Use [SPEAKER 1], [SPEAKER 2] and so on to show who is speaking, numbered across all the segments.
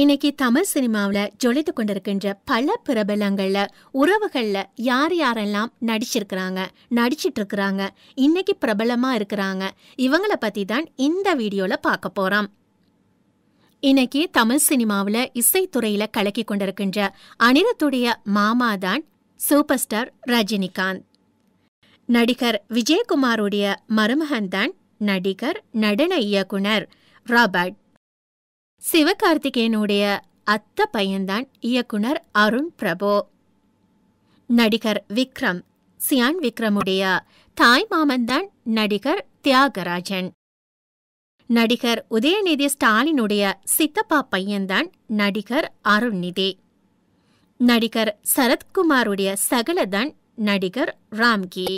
[SPEAKER 1] இன்னைக்கு தமிழ் சினிமாவில் ஜொலித்து கொண்டிருக்கின்ற பல பிரபலங்கள்ல உறவுகளில் யார் யாரெல்லாம் நடிச்சிருக்கிறாங்க நடிச்சிட்டு இருக்கிறாங்க இன்னைக்கு பிரபலமா இருக்கிறாங்க இவங்கள பத்தி தான் இந்த வீடியோல பார்க்க போறோம் இன்னைக்கு தமிழ் சினிமாவில் இசைத்துறையில கலக்கி கொண்டிருக்கின்ற அனிரத்துடைய மாமா தான் சூப்பர் ஸ்டார் ரஜினிகாந்த் நடிகர் விஜயகுமாருடைய மருமகன் தான் நடிகர் நடன இயக்குனர் ராபர்ட் சிவகார்த்திகேயனுடைய அத்த பையன்தான் இயக்குனர் அருண் பிரபு நடிகர் விக்ரம் சியான் விக்ரமுடைய தாய் மாமன்தான் நடிகர் தியாகராஜன் நடிகர் உதயநிதி ஸ்டாலினுடைய சித்தப்பா பையன்தான் நடிகர் அருண்நிதி நடிகர் சரத்குமாருடைய சகலதான் நடிகர் ராம்கி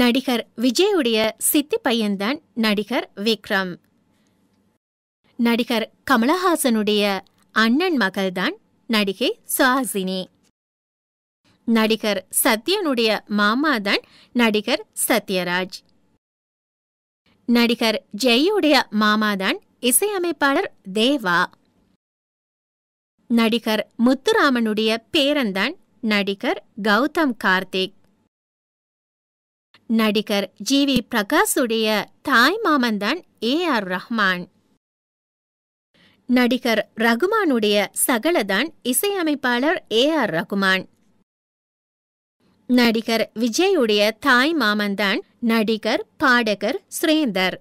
[SPEAKER 1] நடிகர் விஜயுடைய சித்தி பையன்தான் நடிகர் விக்ரம் நடிகர் கமலஹாசனுடைய அண்ணன் மகள்தான் நடிகை சுஹாசினி நடிகர் சத்யனுடைய மாமா தான் நடிகர் சத்யராஜ் நடிகர் ஜெயுடைய மாமாதான் இசையமைப்பாளர் தேவா நடிகர் முத்துராமனுடைய பேரன்தான் நடிகர் கௌதம் கார்த்திக் நடிகர் ஜி வி பிரகாஷுடைய தாய் மாமன்தான் ஏ ஆர் ரஹ்மான் நடிகர் ரகுமானுடைய சகலதான் இசையமைப்பாளர் ஏ ஆர் ரகுமான் நடிகர் விஜயுடைய தாய் மாமன்தான் நடிகர் பாடகர் சுரேந்தர்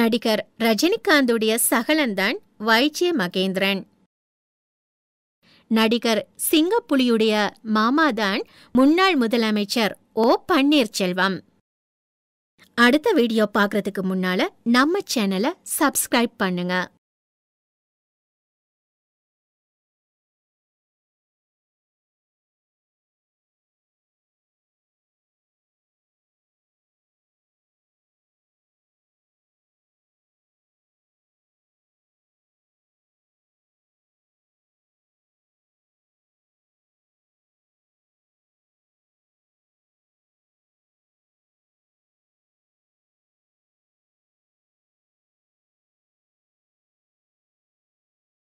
[SPEAKER 1] நடிகர் ரஜினிகாந்துடைய சகலந்தான் வைஜிய மகேந்திரன் நடிகர் சிங்கப்புலியுடைய மாமாதான் முன்னாள் முதலமைச்சர் ஓ பன்னீர்செல்வம் அடுத்த வீடியோ பார்க்கறதுக்கு முன்னால நம்ம சேனலை சப்ஸ்கிரைப் பண்ணுங்க